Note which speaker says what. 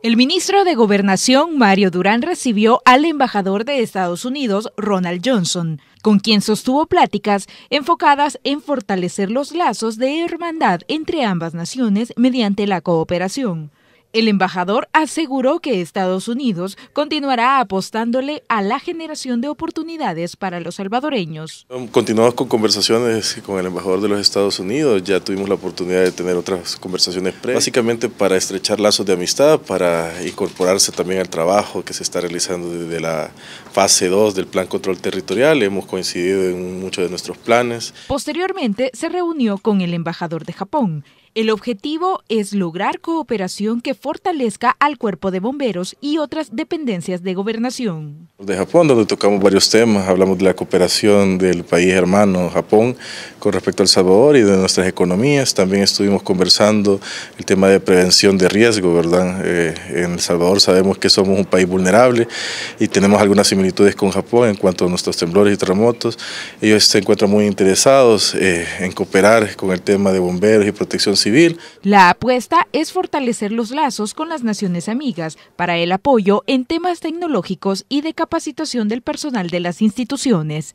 Speaker 1: El ministro de Gobernación, Mario Durán, recibió al embajador de Estados Unidos, Ronald Johnson, con quien sostuvo pláticas enfocadas en fortalecer los lazos de hermandad entre ambas naciones mediante la cooperación. El embajador aseguró que Estados Unidos continuará apostándole a la generación de oportunidades para los salvadoreños. Um,
Speaker 2: continuamos con conversaciones con el embajador de los Estados Unidos. Ya tuvimos la oportunidad de tener otras conversaciones básicamente para estrechar lazos de amistad, para incorporarse también al trabajo que se está realizando desde la fase 2 del Plan Control Territorial. Hemos coincidido en muchos de nuestros planes.
Speaker 1: Posteriormente se reunió con el embajador de Japón. El objetivo es lograr cooperación que fortalezca al cuerpo de bomberos y otras dependencias de gobernación.
Speaker 2: De Japón, donde tocamos varios temas, hablamos de la cooperación del país hermano Japón con respecto al Salvador y de nuestras economías. También estuvimos conversando el tema de prevención de riesgo, ¿verdad? Eh, en El Salvador sabemos que somos un país vulnerable y tenemos algunas similitudes con Japón en cuanto a nuestros temblores y terremotos. Ellos se encuentran muy interesados eh, en cooperar con el tema de bomberos y protección civil.
Speaker 1: La apuesta es fortalecer los lazos con las naciones amigas para el apoyo en temas tecnológicos y de capacitación del personal de las instituciones.